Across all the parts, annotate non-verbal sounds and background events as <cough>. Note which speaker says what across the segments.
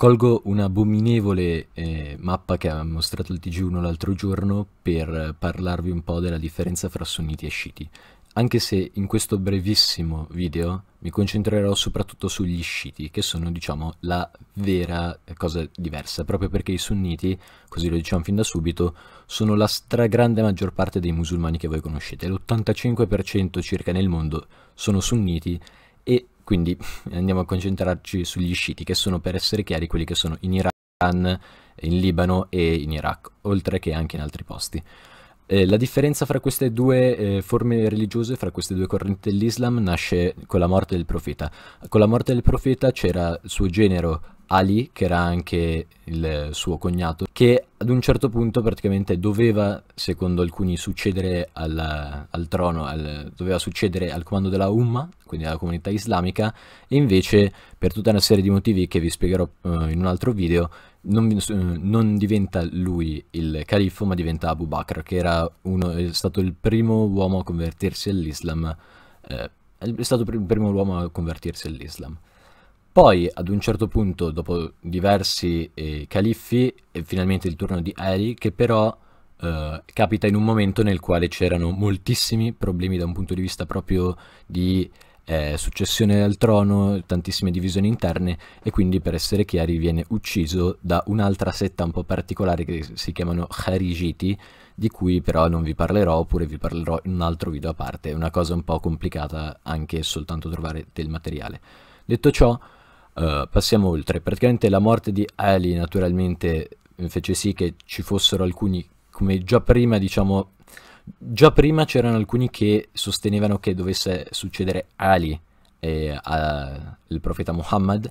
Speaker 1: Colgo un'abominevole eh, mappa che ha mostrato il TG1 l'altro giorno per parlarvi un po' della differenza fra sunniti e sciiti, anche se in questo brevissimo video mi concentrerò soprattutto sugli sciiti, che sono diciamo la vera cosa diversa, proprio perché i sunniti, così lo diciamo fin da subito, sono la stragrande maggior parte dei musulmani che voi conoscete, l'85% circa nel mondo sono sunniti e quindi <laughs> andiamo a concentrarci sugli sciiti, che sono per essere chiari quelli che sono in Iran, in Libano e in Iraq, oltre che anche in altri posti. Eh, la differenza fra queste due eh, forme religiose, fra queste due correnti dell'Islam, nasce con la morte del profeta. Con la morte del profeta c'era il suo genero Ali, che era anche il suo cognato, che ad un certo punto praticamente doveva, secondo alcuni, succedere al, al trono, al, doveva succedere al comando della Umma, quindi alla comunità islamica, e invece per tutta una serie di motivi che vi spiegherò uh, in un altro video, non, eh, non, diventa lui il califfo, ma diventa Abu Bakr, che era uno, è stato il primo uomo a convertirsi all'Islam, uh, è stato il primo uomo a convertirsi all'Islam. Poi ad un certo punto, dopo diversi eh, califfi, è finalmente il turno di Ali, che però eh, capita in un momento nel quale c'erano moltissimi problemi da un punto di vista proprio di eh, successione al trono, tantissime divisioni interne, e quindi per essere chiari viene ucciso da un'altra setta un po' particolare che si chiamano Kharijiti, di cui però non vi parlerò, oppure vi parlerò in un altro video a parte, è una cosa un po' complicata anche soltanto trovare del materiale. Detto ciò, eh, passiamo oltre. Praticamente la morte di Ali naturalmente fece sì che ci fossero alcuni, come già prima diciamo, già prima c'erano alcuni che sostenevano che dovesse succedere Ali al eh, profeta Muhammad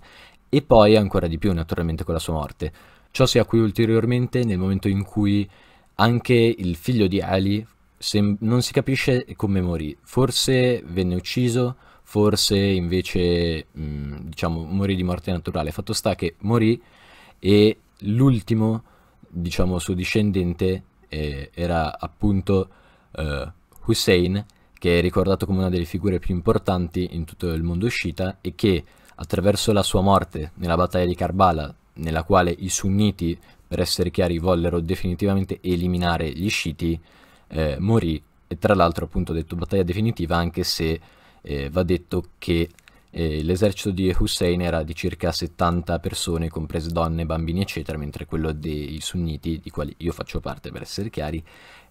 Speaker 1: e poi ancora di più naturalmente con la sua morte. Ciò si acuì ulteriormente nel momento in cui anche il figlio di Ali non si capisce come morì, forse venne ucciso, forse invece mh, mm, diciamo, morì di morte naturale. Fatto sta che morì e l'ultimo, diciamo, suo discendente eh, era appunto eh, Hussein, che è ricordato come una delle figure più importanti in tutto il mondo sciita e che attraverso la sua morte nella battaglia di Karbala, nella quale i sunniti, per essere chiari, vollero definitivamente eliminare gli sciiti, eh, morì e tra l'altro appunto ho detto battaglia definitiva anche se eh, va detto che l'esercito di Hussein era di circa 70 persone, comprese donne, bambini, eccetera, mentre quello dei sunniti, di quali io faccio parte per essere chiari,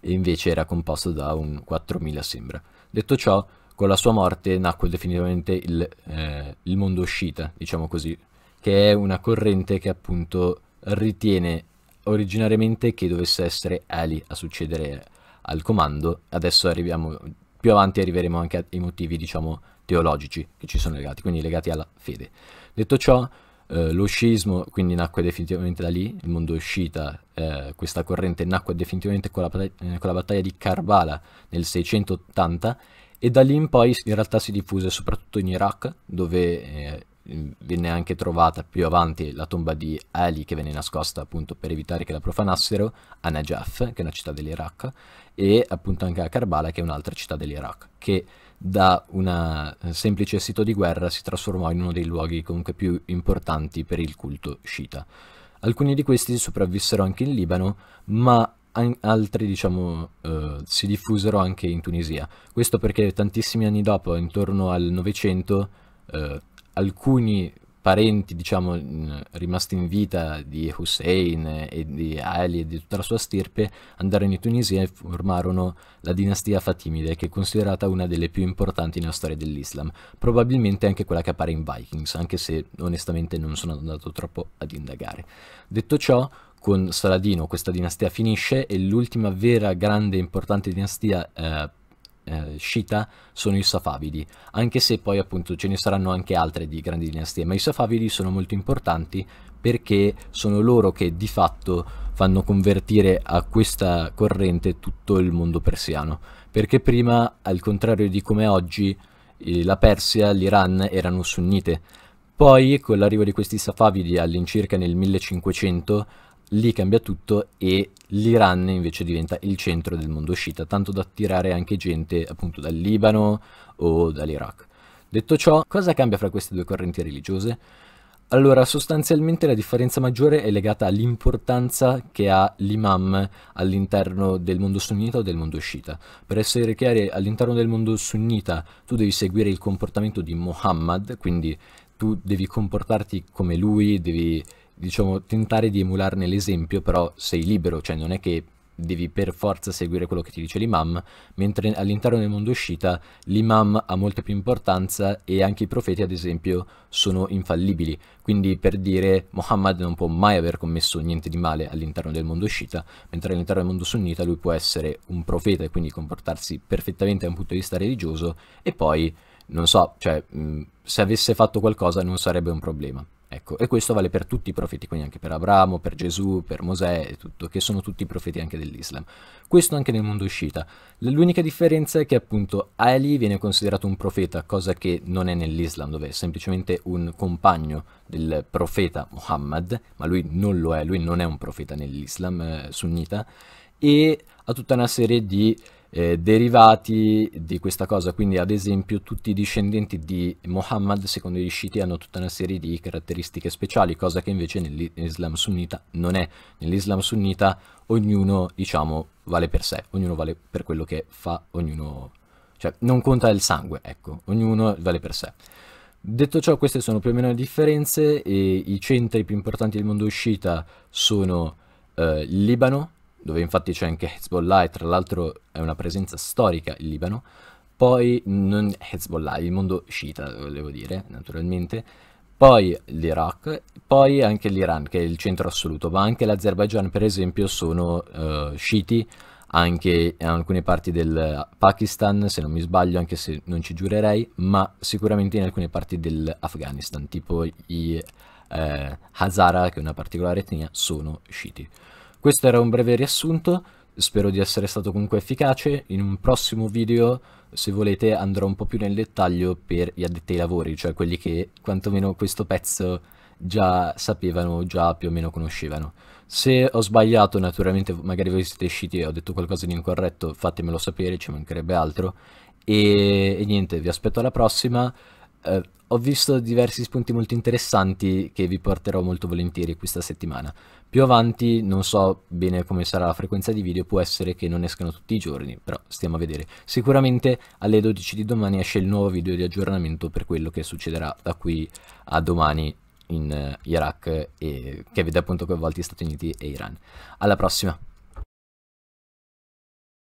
Speaker 1: invece era composto da un 4.000 sembra. Detto ciò, con la sua morte nacque definitivamente il, eh, il mondo uscita, diciamo così, che è una corrente che appunto ritiene originariamente che dovesse essere Ali a succedere al comando, adesso arriviamo più avanti arriveremo anche ai motivi, diciamo, teologici che ci sono legati, quindi legati alla fede. Detto ciò, eh, lo sciismo quindi nacque definitivamente da lì, il mondo uscita, eh, questa corrente nacque definitivamente con la, eh, con la battaglia di Karbala nel 680 e da lì in poi in realtà si diffuse soprattutto in Iraq, dove eh, venne anche trovata più avanti la tomba di Ali che venne nascosta appunto per evitare che la profanassero a Najaf che è una città dell'Iraq e appunto anche a Karbala che è un'altra città dell'Iraq che da un eh, semplice sito di guerra si trasformò in uno dei luoghi comunque più importanti per il culto sciita. Alcuni di questi sopravvissero anche in Libano, ma altri diciamo eh, si diffusero anche in Tunisia. Questo perché tantissimi anni dopo, intorno al Novecento, eh, alcuni parenti, diciamo, rimasti in vita di Hussein e di Ali e di tutta la sua stirpe, andarono in Tunisia e formarono la dinastia Fatimide, che è considerata una delle più importanti nella storia dell'Islam, probabilmente anche quella che appare in Vikings, anche se onestamente non sono andato troppo ad indagare. Detto ciò, con Saladino questa dinastia finisce e l'ultima vera grande e importante dinastia eh, eh, Shita sono i Safavidi, anche se poi appunto ce ne saranno anche altre di grandi dinastie, ma i Safavidi sono molto importanti perché sono loro che di fatto fanno convertire a questa corrente tutto il mondo persiano, perché prima, al contrario di come oggi, eh, la Persia, l'Iran erano sunnite. Poi, con l'arrivo di questi Safavidi all'incirca nel 1500, lì cambia tutto e l'Iran invece diventa il centro del mondo sciita, tanto da attirare anche gente appunto dal Libano o dall'Iraq. Detto ciò, cosa cambia fra queste due correnti religiose? Allora, sostanzialmente la differenza maggiore è legata all'importanza che ha l'imam all'interno del mondo sunnita o del mondo sciita. Per essere chiari, all'interno del mondo sunnita tu devi seguire il comportamento di Muhammad, quindi tu devi comportarti come lui, devi diciamo, tentare di emularne l'esempio, però sei libero, cioè non è che devi per forza seguire quello che ti dice l'imam, mentre all'interno del mondo sciita l'imam ha molta più importanza e anche i profeti ad esempio sono infallibili, quindi per dire Muhammad non può mai aver commesso niente di male all'interno del mondo sciita, mentre all'interno del mondo sunnita lui può essere un profeta e quindi comportarsi perfettamente da un punto di vista religioso e poi non so, cioè mh, se avesse fatto qualcosa non sarebbe un problema. Ecco, e questo vale per tutti i profeti, quindi anche per Abramo, per Gesù, per Mosè e tutto, che sono tutti profeti anche dell'Islam. Questo anche nel mondo uscita. L'unica differenza è che appunto Ali viene considerato un profeta, cosa che non è nell'Islam, dove è semplicemente un compagno del profeta Muhammad, ma lui non lo è, lui non è un profeta nell'Islam eh, sunnita, e ha tutta una serie di eh, derivati di questa cosa, quindi ad esempio tutti i discendenti di Muhammad secondo gli sciiti hanno tutta una serie di caratteristiche speciali, cosa che invece nell'Islam sunnita non è. Nell'Islam sunnita ognuno, diciamo, vale per sé, ognuno vale per quello che fa, ognuno... cioè non conta il sangue, ecco, ognuno vale per sé. Detto ciò, queste sono più o meno le differenze e i centri più importanti del mondo uscita sono eh, il Libano, dove infatti c'è anche Hezbollah e tra l'altro è una presenza storica il Libano, poi non Hezbollah, il mondo sciita volevo dire naturalmente, poi l'Iraq, poi anche l'Iran che è il centro assoluto, ma anche l'Azerbaigian, per esempio sono uh, sciiti, anche in alcune parti del Pakistan, se non mi sbaglio, anche se non ci giurerei, ma sicuramente in alcune parti dell'Afghanistan, tipo i eh, Hazara, che è una particolare etnia, sono sciiti. Questo era un breve riassunto, spero di essere stato comunque efficace, in un prossimo video se volete andrò un po' più nel dettaglio per gli addetti ai lavori, cioè quelli che quantomeno questo pezzo già sapevano, già più o meno conoscevano. Se ho sbagliato, naturalmente magari voi siete usciti e ho detto qualcosa di incorretto, fatemelo sapere, ci mancherebbe altro. E, e niente, vi aspetto alla prossima eh, ho visto diversi spunti molto interessanti che vi porterò molto volentieri questa settimana. Più avanti, non so bene come sarà la frequenza di video, può essere che non escano tutti i giorni, però stiamo a vedere. Sicuramente alle 12 di domani esce il nuovo video di aggiornamento per quello che succederà da qui a domani in eh, Iraq, e, eh, che vede appunto coinvolti Stati Uniti e Iran. Alla prossima!